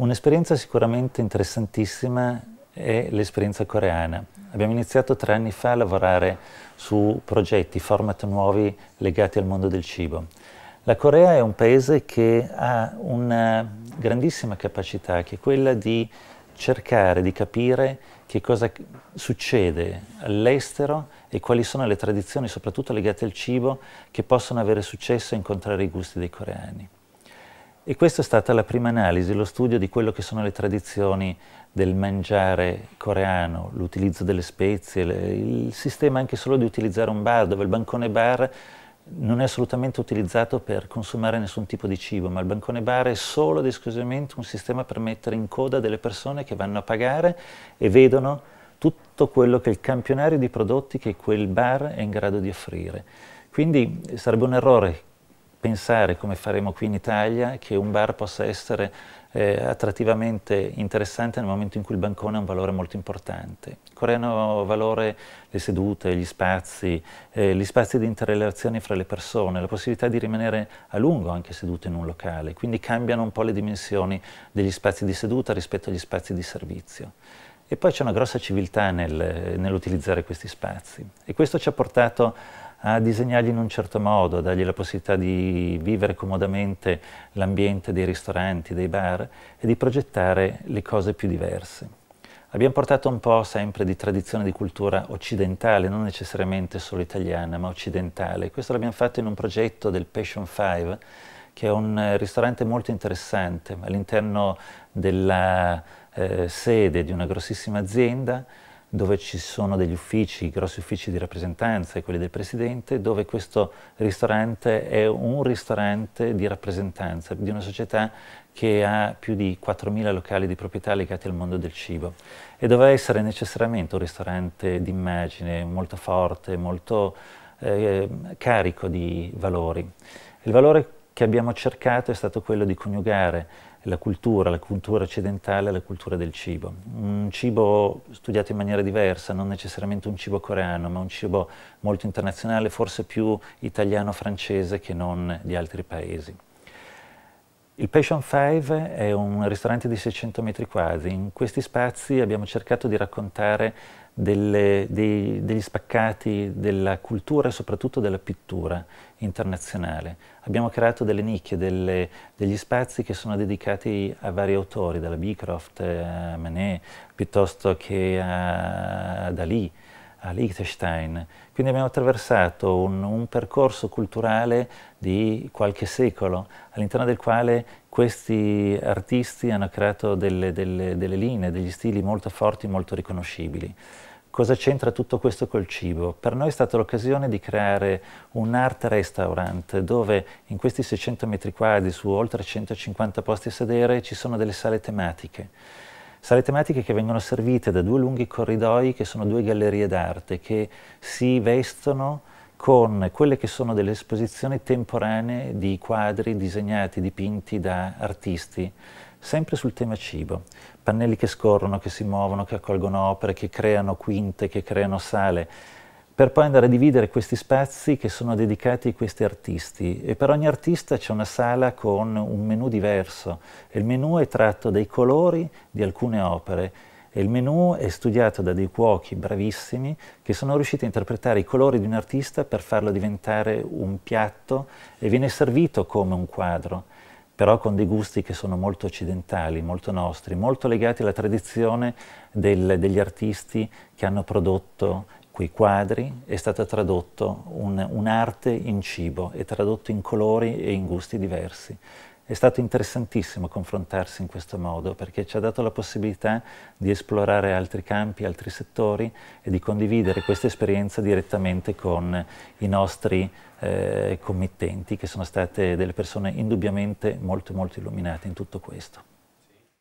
Un'esperienza sicuramente interessantissima è l'esperienza coreana. Abbiamo iniziato tre anni fa a lavorare su progetti, format nuovi legati al mondo del cibo. La Corea è un paese che ha una grandissima capacità, che è quella di cercare di capire che cosa succede all'estero e quali sono le tradizioni, soprattutto legate al cibo, che possono avere successo e incontrare i gusti dei coreani. E questa è stata la prima analisi, lo studio di quello che sono le tradizioni del mangiare coreano, l'utilizzo delle spezie, le, il sistema anche solo di utilizzare un bar, dove il bancone bar non è assolutamente utilizzato per consumare nessun tipo di cibo, ma il bancone bar è solo ed esclusivamente un sistema per mettere in coda delle persone che vanno a pagare e vedono tutto quello che è il campionario di prodotti che quel bar è in grado di offrire. Quindi sarebbe un errore pensare, come faremo qui in Italia, che un bar possa essere eh, attrattivamente interessante nel momento in cui il bancone ha un valore molto importante. Correndo valore le sedute, gli spazi, eh, gli spazi di interrelazione fra le persone, la possibilità di rimanere a lungo anche seduto in un locale, quindi cambiano un po' le dimensioni degli spazi di seduta rispetto agli spazi di servizio. E poi c'è una grossa civiltà nel, nell'utilizzare questi spazi e questo ci ha portato a disegnarli in un certo modo, a dargli la possibilità di vivere comodamente l'ambiente dei ristoranti, dei bar e di progettare le cose più diverse. Abbiamo portato un po' sempre di tradizione di cultura occidentale, non necessariamente solo italiana, ma occidentale. Questo l'abbiamo fatto in un progetto del Passion 5, che è un ristorante molto interessante all'interno della eh, sede di una grossissima azienda dove ci sono degli uffici, grossi uffici di rappresentanza e quelli del presidente, dove questo ristorante è un ristorante di rappresentanza di una società che ha più di 4.000 locali di proprietà legati al mondo del cibo e doveva essere necessariamente un ristorante d'immagine molto forte, molto eh, carico di valori. Il valore che abbiamo cercato è stato quello di coniugare la cultura, la cultura occidentale la cultura del cibo. Un cibo studiato in maniera diversa, non necessariamente un cibo coreano, ma un cibo molto internazionale, forse più italiano-francese che non di altri paesi. Il Passion 5 è un ristorante di 600 metri quadri. In questi spazi abbiamo cercato di raccontare delle, dei, degli spaccati della cultura e soprattutto della pittura internazionale. Abbiamo creato delle nicchie, delle, degli spazi che sono dedicati a vari autori, dalla Beecroft eh, a Manet, piuttosto che a Dalì a Liechtenstein. Quindi abbiamo attraversato un, un percorso culturale di qualche secolo, all'interno del quale questi artisti hanno creato delle, delle, delle linee, degli stili molto forti, molto riconoscibili. Cosa c'entra tutto questo col cibo? Per noi è stata l'occasione di creare un art restaurant dove in questi 600 metri quadri su oltre 150 posti a sedere ci sono delle sale tematiche Sale tematiche che vengono servite da due lunghi corridoi che sono due gallerie d'arte che si vestono con quelle che sono delle esposizioni temporanee di quadri disegnati, dipinti da artisti, sempre sul tema cibo. Pannelli che scorrono, che si muovono, che accolgono opere, che creano quinte, che creano sale per poi andare a dividere questi spazi che sono dedicati a questi artisti e per ogni artista c'è una sala con un menù diverso il menù è tratto dai colori di alcune opere il menù è studiato da dei cuochi bravissimi che sono riusciti a interpretare i colori di un artista per farlo diventare un piatto e viene servito come un quadro però con dei gusti che sono molto occidentali, molto nostri, molto legati alla tradizione del, degli artisti che hanno prodotto quei quadri è stata tradotto un'arte in cibo, è tradotto in colori e in gusti diversi. È stato interessantissimo confrontarsi in questo modo perché ci ha dato la possibilità di esplorare altri campi, altri settori e di condividere questa esperienza direttamente con i nostri eh, committenti che sono state delle persone indubbiamente molto molto illuminate in tutto questo.